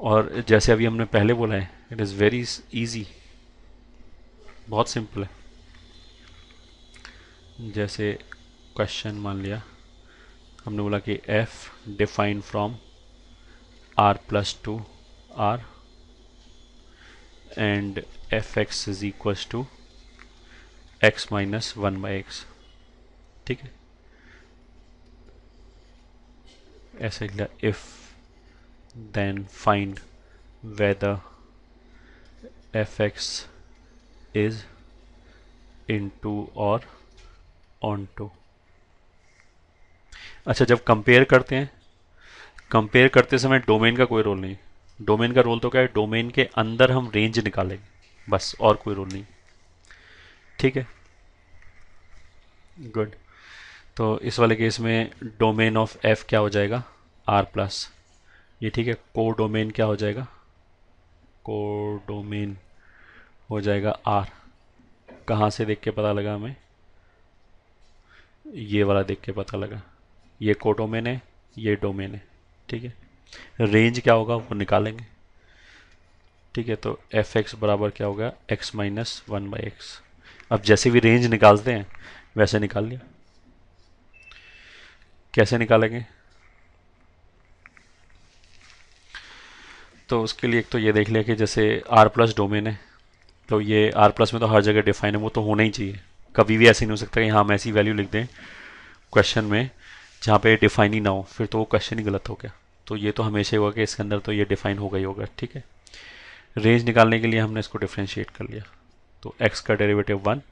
और जैसे अभी हमने पहले बोला है इट इज़ वेरी ईजी बहुत सिंपल है जैसे क्वेश्चन मान लिया हमने बोला कि f define from R plus two R and f x is equals to x minus one by x ठीक है ऐसा if then find whether fx is into और onto अच्छा जब कंपेयर करते हैं कंपेयर करते समय डोमेन का कोई रोल नहीं डोमेन का रोल तो क्या है डोमेन के अंदर हम रेंज निकालेंगे बस और कोई रोल नहीं ठीक है गुड तो इस वाले केस में डोमेन ऑफ एफ क्या हो जाएगा आर प्लस ये ठीक है को डोमेन क्या हो जाएगा को डोमेन हो जाएगा आर कहाँ से देख के पता लगा हमें ये वाला देख के पता लगा ये को डोमेन है ये डोमेन है ठीक है रेंज क्या होगा वो निकालेंगे ठीक है तो एफ एक्स बराबर क्या होगा x minus one by x अब जैसे भी रेंज निकालते हैं वैसे निकाल लिया कैसे निकालेंगे तो उसके लिए एक तो ये देख लिया कि जैसे आर प्लस डोमेन है तो ये आर प्लस में तो हर जगह डिफाइन है वो तो होना ही चाहिए कभी भी ऐसे नहीं हो सकता कि हाँ हम ऐसी वैल्यू लिख दें क्वेश्चन में जहाँ पे डिफाइन ही ना हो फिर तो वो क्वेश्चन ही गलत हो गया तो ये तो हमेशा होगा कि इसके अंदर तो ये डिफाइन होगा ही होगा ठीक है रेंज निकालने के लिए हमने इसको डिफ्रेंशिएट कर लिया तो एक्स का डेरीवेटिव वन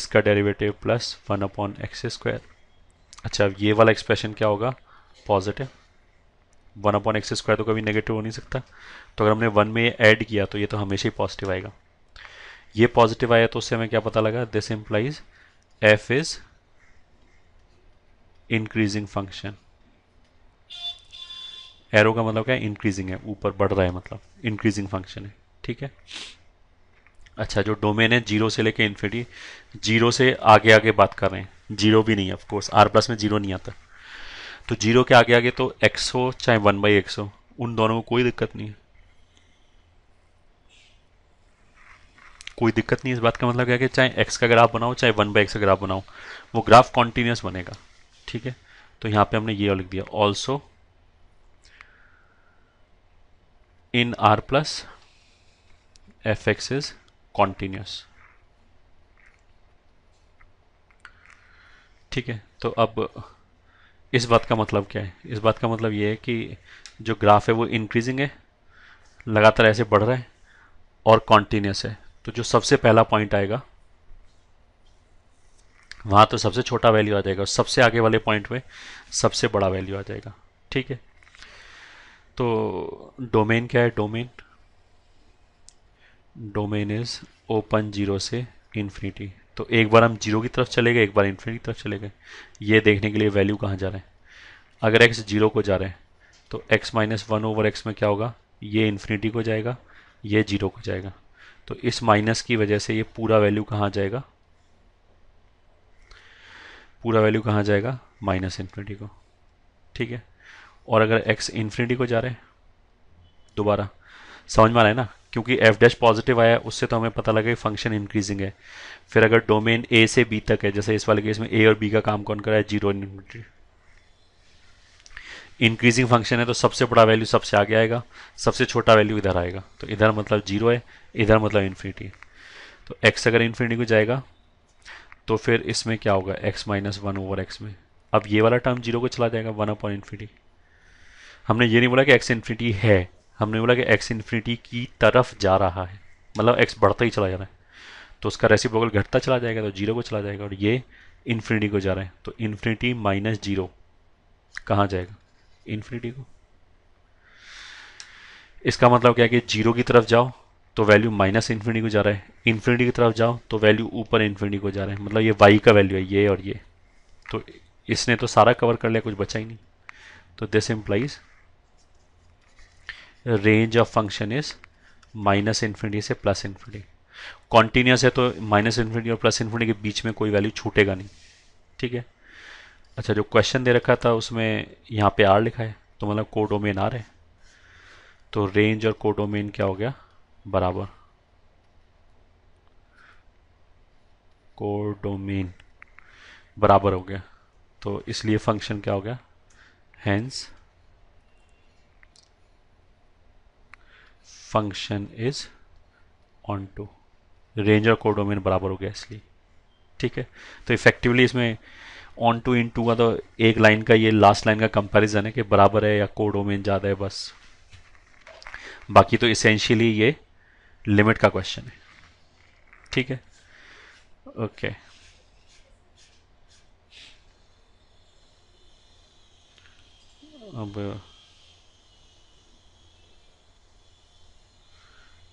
इसका derivative plus one upon x square अच्छा ये वाला एक्सप्रेशन क्या होगा positive one upon x square तो कभी नेगेटिव हो नहीं सकता तो अगर हमने वन में ऐड किया तो ये तो हमेशा ही पॉजिटिव आएगा ये पॉजिटिव आया तो उससे हमें क्या पता लगा this implies f is increasing function arrow का मतलब क्या है इंक्रीजिंग है ऊपर बढ़ रहा है मतलब इंक्रीजिंग फंक्शन है ठीक है अच्छा जो डोमेन है जीरो से लेके इन्फिनिटी जीरो से आगे आगे बात कर रहे हैं जीरो भी नहीं ऑफ कोर्स आर प्लस में जीरो नहीं आता तो जीरो के आगे आगे तो एक्स हो चाहे वन बाई एक्स हो उन दोनों को कोई दिक्कत नहीं है कोई दिक्कत नहीं इस बात का मतलब क्या है कि चाहे एक्स का ग्राफ बनाओ चाहे वन बाई एक्स का ग्राफ बनाओ वो ग्राफ कॉन्टिन्यूस बनेगा ठीक है तो यहां पे हमने ये लिख दिया also in R plus f x is continuous ठीक है तो अब इस बात का मतलब क्या है इस बात का मतलब ये है कि जो ग्राफ है वो इंक्रीजिंग है लगातार ऐसे बढ़ रहा है और कॉन्टीन्यूस है तो जो सबसे पहला पॉइंट आएगा वहाँ तो सबसे छोटा वैल्यू आ जाएगा सबसे आगे वाले पॉइंट में सबसे बड़ा वैल्यू आ जाएगा ठीक है तो डोमेन क्या है domain domain is open zero से इन्फिनिटी तो एक बार हम जीरो की तरफ चले गए एक बार इन्फिनिटी की तरफ चले गए ये देखने के लिए वैल्यू कहाँ जा रहे हैं अगर एक्स जीरो को जा रहे हैं तो x minus one over x में क्या होगा ये इन्फिनिटी को जाएगा ये जीरो को जाएगा तो इस माइनस की वजह से ये पूरा वैल्यू कहाँ जाएगा पूरा वैल्यू कहाँ जाएगा माइनस इन्फिनिटी को ठीक है और अगर एक्स इन्फिनिटी को जा रहे हैं दोबारा समझ में आ रहा है ना क्योंकि एफ डैश पॉजिटिव आया उससे तो हमें पता लगा कि फंक्शन इंक्रीजिंग है फिर अगर डोमेन ए से बी तक है जैसे इस वाले केस में ए और बी का काम कौन कर रहा है जीरो इंक्रीजिंग फंक्शन है तो सबसे बड़ा वैल्यू सबसे आगे आएगा सबसे छोटा वैल्यू इधर आएगा तो इधर मतलब जीरो है इधर मतलब इन्फिनिटी तो एक्स अगर इन्फिनिटी को जाएगा तो फिर इसमें क्या होगा x minus one over x में अब ये वाला टर्म जीरो को चला जाएगा वन अपॉन इन्फिनिटी हमने ये नहीं बोला कि एक्स इन्फिनिटी है हमने बोला कि एक्स इन्फिनिटी की तरफ जा रहा है मतलब एक्स बढ़ता ही चला जा रहा है तो उसका रेसिप्रोकल घटता चला जाएगा तो जीरो को चला जाएगा और ये इन्फिनिटी को जा रहा है तो इन्फिनिटी माइनस जीरो कहाँ जाएगा इन्फिनिटी को इसका मतलब क्या है कि जीरो की तरफ जाओ तो वैल्यू माइनस इन्फिनिटी को जा रहा है इन्फिनिटी की तरफ जाओ तो वैल्यू ऊपर इन्फिनिटी को जा रहा है मतलब ये वाई का वैल्यू है ये और ये तो इसने तो सारा कवर कर लिया कुछ बचा ही नहीं तो this implies range of function is minus infinity से प्लस इन्फिनिटी कॉन्टीन्यूस है तो माइनस इन्फिनिटी और प्लस इन्फिनिटी के बीच में कोई वैल्यू छूटेगा नहीं ठीक है अच्छा जो क्वेश्चन दे रखा था उसमें यहाँ पे आर लिखा है तो मतलब को डोमेन आर है तो रेंज और कोडोमेन क्या हो गया बराबर कोडोमेन बराबर हो गया तो इसलिए फंक्शन क्या हो गया hence function is onto range और कोडोमेन बराबर हो गया इसलिए ठीक है तो इफेक्टिवली इसमें ऑन टू इन टू का तो एक लाइन का ये लास्ट लाइन का कंपैरिजन है कि बराबर है या कोडोमेन ज़्यादा है बस बाकी तो इसेंशियली ये लिमिट का क्वेश्चन है ठीक है ओके okay. अब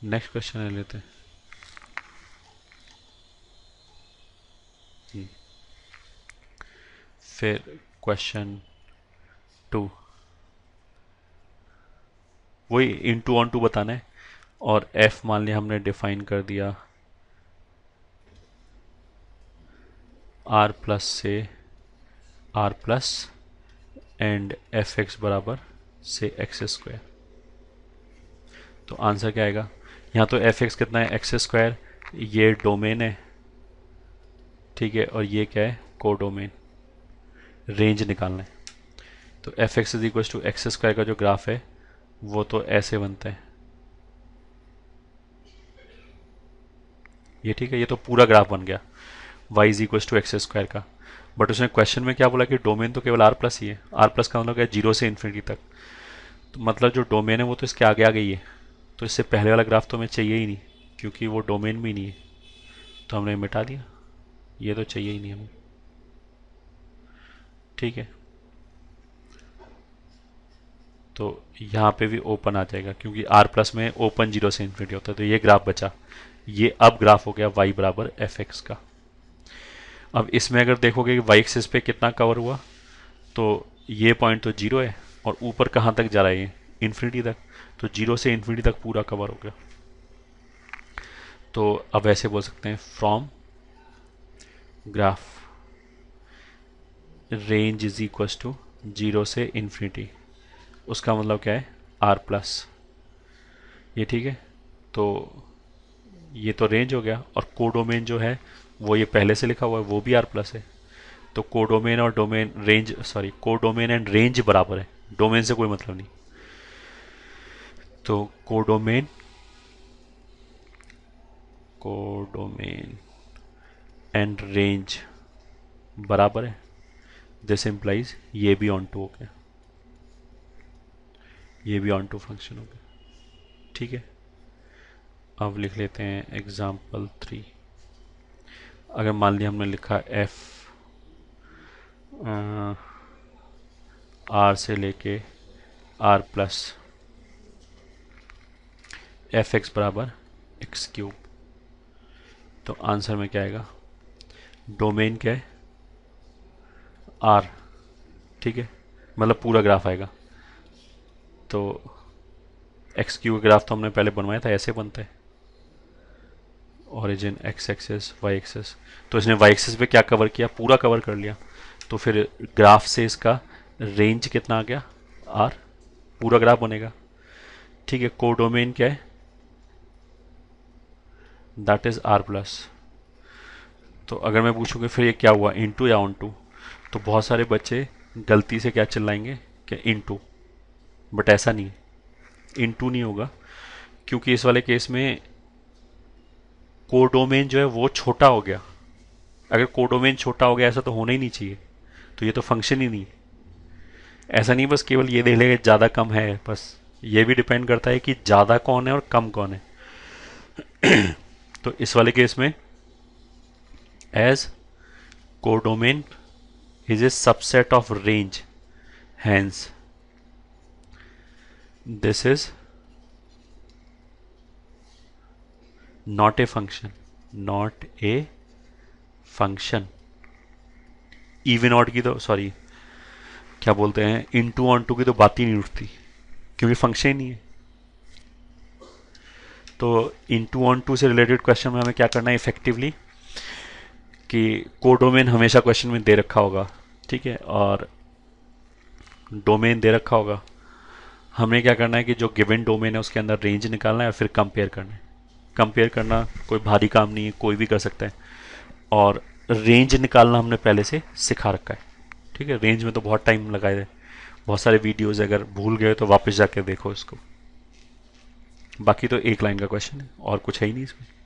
नेक्स्ट क्वेश्चन है लेते हम्म। फिर क्वेश्चन टू वही इन टू ऑन टू बताना है और एफ मान लिया हमने डिफाइन कर दिया आर प्लस से R plus and f x बराबर से एक्स स्क्वायर तो आंसर क्या आएगा यहाँ तो एफ एक्स कितना है एक्स स्क्वायर ये डोमेन है ठीक है और ये क्या है को डोमेन रेंज निकालना है तो f x is equal to x square का जो ग्राफ है वो तो ऐसे बनता है ये ठीक है ये तो पूरा ग्राफ बन गया y is equal to x square का बट उसने क्वेश्चन में क्या बोला कि डोमेन तो केवल आर प्लस ही है आर प्लस का मतलब क्या जीरो से इन्फिनिटी तक तो मतलब जो डोमेन है वो तो इसके आगे आ गई है तो इससे पहले वाला ग्राफ तो हमें चाहिए ही नहीं क्योंकि वो डोमेन में नहीं है तो हमने मिटा दिया ये तो चाहिए ही नहीं हमें ठीक है तो यहाँ पे भी ओपन आ जाएगा क्योंकि आर प्लस में ओपन जीरो से इन्फिनिटी होता है तो ये ग्राफ बचा ये अब ग्राफ हो गया वाई बराबर एफ एक्स का अब इसमें अगर देखोगे कि वाई एक्सिस पे कितना कवर हुआ तो ये पॉइंट तो जीरो है और ऊपर कहाँ तक जा रहा है ये इन्फिनिटी तक तो जीरो से इन्फिनिटी तक पूरा कवर हो गया तो अब ऐसे बोल सकते हैं from graph range is equal to zero से इन्फिनिटी उसका मतलब क्या है आर प्लस ये ठीक है तो ये तो रेंज हो गया और कोडोमेन जो है वो ये पहले से लिखा हुआ है वो भी आर प्लस है तो कोडोमेन और domain range sorry codomain and range बराबर है डोमेन से कोई मतलब नहीं तो कोडोमेन कोडोमेन एंड रेंज बराबर है दिस एम्प्लाइज ये भी ऑन टू हो गया ये भी ऑन टू फंक्शन हो गया ठीक है अब लिख लेते हैं एग्जाम्पल थ्री अगर मान लिया हमने लिखा एफ आर से लेके आर प्लस एफ एक्स बराबर एक्स क्यूब तो आंसर में क्या आएगा डोमेन क्या है आर ठीक है मतलब पूरा ग्राफ आएगा तो एक्स क्यू ग्राफ तो हमने पहले बनवाया था ऐसे बनता है origin x axis y axis तो इसने वाई एक्सेस पे क्या कवर किया पूरा कवर कर लिया तो फिर ग्राफ से इसका रेंज कितना आ गया आर पूरा ग्राफ बनेगा ठीक है कोडोमेन क्या है दैट इज़ आर प्लस तो अगर मैं पूछूँ कि फिर ये क्या हुआ इन टू या ऑन टू तो बहुत सारे बच्चे गलती से क्या चिल्लाएंगे कि इन टू बट ऐसा नहीं इन टू नहीं होगा क्योंकि इस वाले केस में कोडोमेन जो है वो छोटा हो गया अगर कोडोमेन छोटा हो गया ऐसा तो होना ही नहीं चाहिए तो ये तो फंक्शन ही नहीं ऐसा नहीं बस केवल ये देख लेगा ज़्यादा कम है बस ये भी डिपेंड करता है कि ज़्यादा कौन है और कम कौन है तो इस वाले केस में as codomain is a subset of range hence this is not a function not a function even ought की तो सॉरी क्या बोलते हैं इन टू ऑन टू की तो बात ही नहीं उठती क्योंकि फंक्शन ही नहीं है तो इन टू ऑन टू से रिलेटेड क्वेश्चन में हमें क्या करना है इफेक्टिवली कि को डोमेन हमेशा क्वेश्चन में दे रखा होगा ठीक है और डोमेन दे रखा होगा हमें क्या करना है कि जो गिवन डोमेन है उसके अंदर रेंज निकालना है और फिर कंपेयर करना है कंपेयर करना कोई भारी काम नहीं है कोई भी कर सकता है और रेंज निकालना हमने पहले से सिखा रखा है ठीक है रेंज में तो बहुत टाइम लगाए बहुत सारे वीडियोज़ अगर भूल गए तो वापस जाके देखो इसको बाकी तो एक लाइन का क्वेश्चन है और कुछ है ही नहीं इसमें